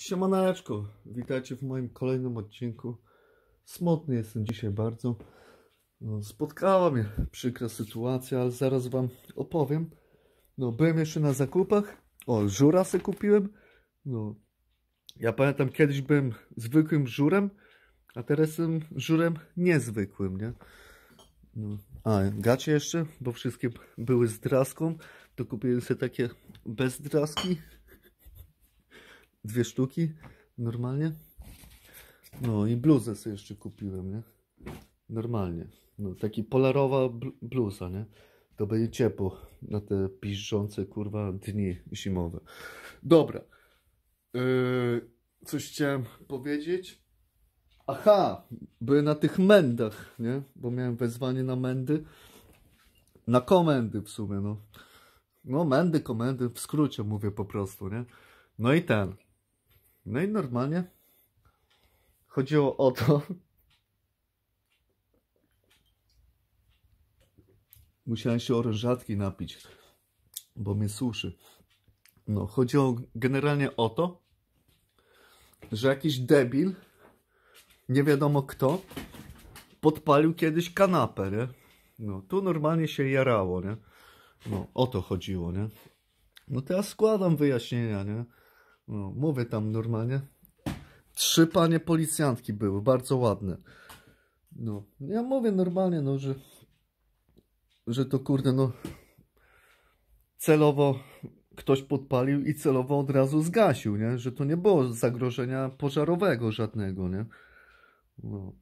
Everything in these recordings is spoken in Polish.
Siemaneczko, witajcie w moim kolejnym odcinku. Smutny jestem dzisiaj bardzo. No, spotkała mnie przykra sytuacja, ale zaraz wam opowiem. No, byłem jeszcze na zakupach. O, żura sobie kupiłem. No, ja pamiętam kiedyś byłem zwykłym żurem, a teraz jestem żurem niezwykłym, nie? No. A, gacie jeszcze, bo wszystkie były z draską, to kupiłem sobie takie bez draski dwie sztuki normalnie. No i bluzę sobie jeszcze kupiłem, nie? Normalnie. No, taki polarowa bluza, nie? To będzie ciepło na te piszczące kurwa dni zimowe. Dobra. Yy, coś chciałem powiedzieć. Aha, byłem na tych mędach nie? Bo miałem wezwanie na mędy Na komendy w sumie, no. No, mędy komendy, w skrócie mówię po prostu, nie? No i ten. No i normalnie chodziło o to, musiałem się orężatki napić, bo mnie suszy. No, chodziło generalnie o to, że jakiś debil, nie wiadomo kto, podpalił kiedyś kanapę, nie? No, tu normalnie się jarało, nie? No, o to chodziło, nie? No teraz składam wyjaśnienia, nie? No, mówię tam normalnie. Trzy panie policjantki były, bardzo ładne. No, ja mówię normalnie, no, że, że to kurde, no, celowo ktoś podpalił i celowo od razu zgasił, nie? Że to nie było zagrożenia pożarowego żadnego, nie? No.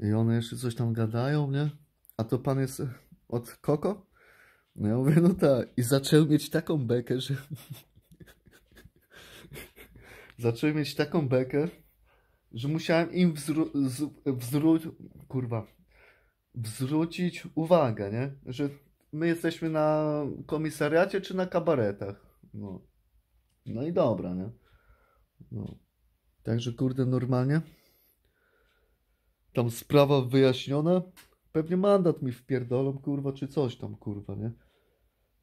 I one jeszcze coś tam gadają, nie? A to pan jest od Koko? No ja mówię, no tak. I zaczął mieć taką bekę, że zaczęły mieć taką bekę, że musiałem im wzru, kurwa, zwrócić uwagę, nie? Że my jesteśmy na komisariacie czy na kabaretach. No, no i dobra, nie? No. Także kurde, normalnie. Tam sprawa wyjaśniona. Pewnie mandat mi wpierdolą, kurwa, czy coś tam, kurwa, nie?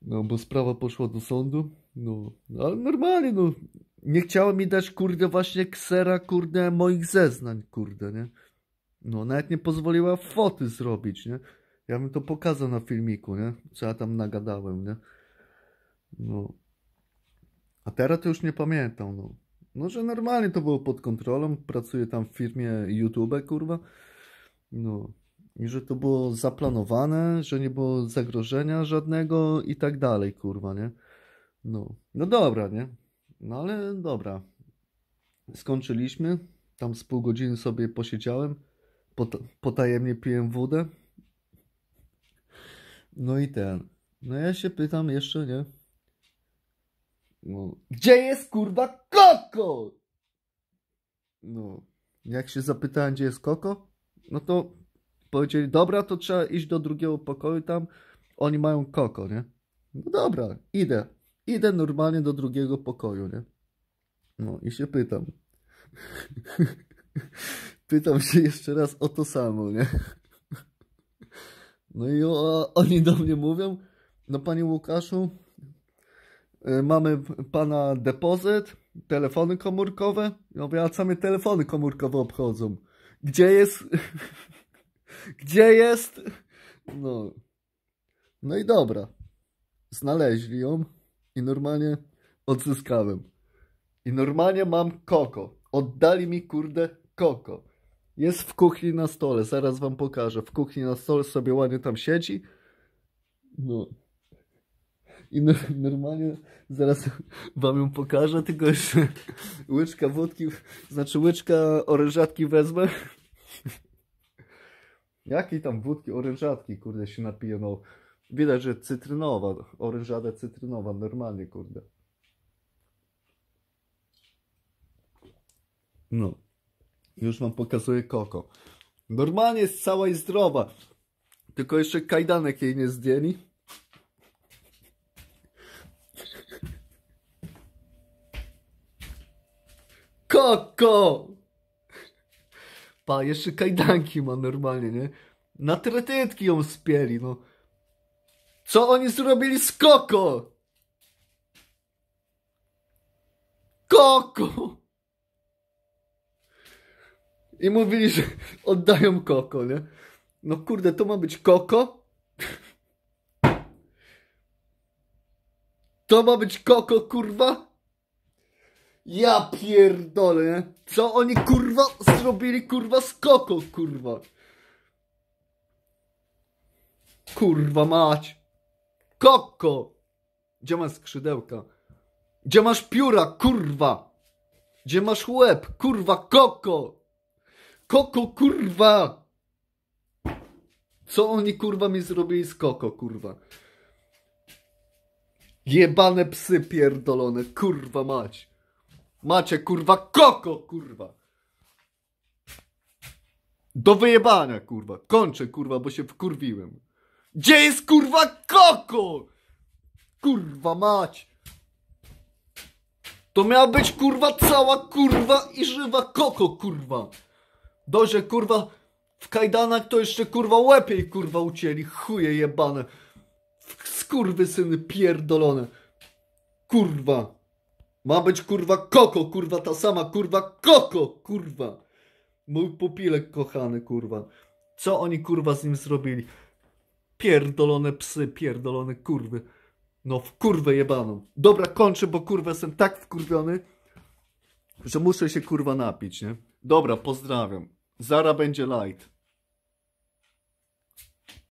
No, bo sprawa poszła do sądu. No, ale normalnie, no, nie chciało mi dać, kurde, właśnie ksera, kurde, moich zeznań, kurde, nie? No, nawet nie pozwoliła foty zrobić, nie? Ja bym to pokazał na filmiku, nie? Co ja tam nagadałem, nie? No. A teraz to już nie pamiętam, no. No, że normalnie to było pod kontrolą, pracuję tam w firmie YouTube, kurwa. No. I że to było zaplanowane, że nie było zagrożenia żadnego i tak dalej, kurwa, nie? No. No dobra, nie? No ale dobra. Skończyliśmy. Tam z pół godziny sobie posiedziałem. Pot potajemnie piłem wodę. No i ten. No ja się pytam jeszcze, nie? No. Gdzie jest kurwa Koko? No. Jak się zapytałem, gdzie jest Koko, no to powiedzieli, dobra, to trzeba iść do drugiego pokoju tam. Oni mają Koko, nie? No dobra, idę. Idę normalnie do drugiego pokoju, nie? No i się pytam. pytam się jeszcze raz o to samo, nie? no i o, oni do mnie mówią, no panie Łukaszu, e, mamy pana depozyt, telefony komórkowe. Ja mówię, a co mnie telefony komórkowe obchodzą? Gdzie jest? Gdzie jest? No. No i dobra. Znaleźli ją. I normalnie odzyskałem. I normalnie mam koko. Oddali mi kurde koko. Jest w kuchni na stole, zaraz wam pokażę. W kuchni na stole sobie ładnie tam siedzi. No. I no, normalnie zaraz wam ją pokażę, tylko jeszcze łyczka wódki, znaczy łyczka orężatki wezmę. Jakiej tam wódki orężatki, kurde, się napiję, no. Widać, że cytrynowa, oryżada cytrynowa, normalnie, kurde. No. Już wam pokazuję koko. Normalnie jest cała i zdrowa. Tylko jeszcze kajdanek jej nie zdjęli. Koko! Pa, jeszcze kajdanki ma normalnie, nie? Na tretytki ją spieli, no. Co oni zrobili z Koko? Koko! I mówili, że oddają Koko, nie? No kurde, to ma być Koko? To ma być Koko, kurwa? Ja pierdolę, nie? Co oni, kurwa, zrobili, kurwa, z Koko, kurwa? Kurwa mać. Koko! Gdzie masz skrzydełka? Gdzie masz pióra, kurwa? Gdzie masz łeb, kurwa, koko? Koko, kurwa! Co oni, kurwa, mi zrobili z koko, kurwa? Jebane psy pierdolone, kurwa mać. Macie, kurwa, koko, kurwa. Do wyjebania, kurwa. Kończę, kurwa, bo się wkurwiłem. Gdzie jest kurwa koko? Kurwa mać. To miała być kurwa cała kurwa i żywa koko kurwa. Dozie kurwa w kajdanach to jeszcze kurwa łepiej kurwa ucięli. Chuje jebane. Skurwy syny pierdolone. Kurwa. Ma być kurwa koko kurwa ta sama kurwa koko kurwa. Mój pupilek kochany kurwa. Co oni kurwa z nim zrobili? Pierdolone psy, pierdolone kurwy. No w kurwę jebaną. Dobra, kończę, bo kurwa jestem tak wkurwiony, że muszę się kurwa napić, nie? Dobra, pozdrawiam. Zara będzie light.